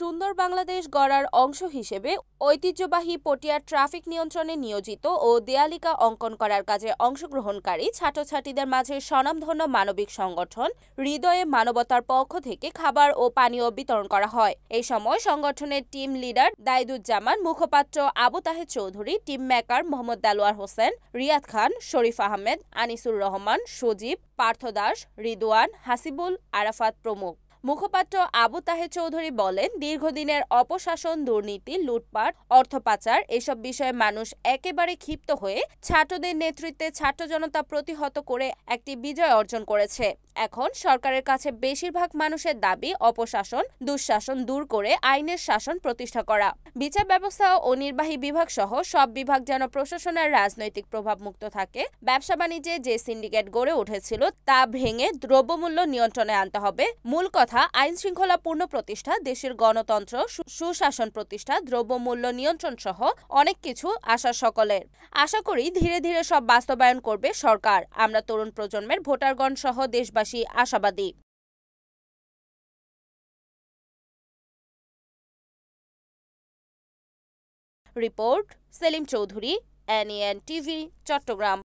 সুন্দর বাংলাদেশ গড়ার অংশ হিসেবে ঐতিহ্যবাহী পটিয়ার ট্রাফিক নিয়ন্ত্রণে নিয়োজিত ও দেয়ালিকা অঙ্কন করার কাজে অংশগ্রহণকারী ছাত্রছাত্রীদের মাঝে স্বনামধন্য মানবিক সংগঠন হৃদয়ে মানবতার পক্ষ থেকে খাবার ও পানীয় বিতরণ করা হয় এই সময় সংগঠনের টিম লিডার দায়েদুজ্জামান মুখপাত্র আবু তাহে চৌধুরী টিম মেকার মোহাম্মদ দালোয়ার হোসেন রিয়াদ খান শরীফ আহমেদ আনিসুর রহমান সজীব পার্থ দাস রিদোয়ান হাসিবুল আরাফাত প্রমুখ মুখপাত্র আবু তাহে চৌধুরী বলেন দীর্ঘদিনের অপশাসন দুর্নীতি লুটপাট অর্থ পাচার এসব বিষয়ে মানুষ একেবারে ক্ষিপ্ত হয়ে ছাত্রদের নেতৃত্বে ছাত্র জনতা প্রতিহত করে একটি বিজয় অর্জন করেছে এখন সরকারের কাছে বেশিরভাগ মানুষের দাবি অপশাসন দুঃশাসন দূর করে আইনের শাসন প্রতিষ্ঠা করা বিচার ব্যবস্থা ও নির্বাহী বিভাগ সহ সব বিভাগ যেন প্রশাসনের রাজনৈতিক প্রভাব মুক্ত থাকে ব্যবসা বাণিজ্যে যে সিন্ডিকেট গড়ে উঠেছিল তা ভেঙে দ্রব্যমূল্য নিয়ন্ত্রণে আনতে হবে মূল কথা আইন শৃঙ্খলা পূর্ণ প্রতিষ্ঠা দেশের গণতন্ত্র সুশাসন প্রতিষ্ঠা দ্রব্যমূল্য নিয়ন্ত্রণ সহ অনেক কিছু আশা সকলের আশা করি ধীরে ধীরে সব বাস্তবায়ন করবে সরকার আমরা তরুণ প্রজন্মের ভোটারগণ সহ দেশ পাশাপাশি আশাবাদী report Selim Chowdhury NN TV Chittagong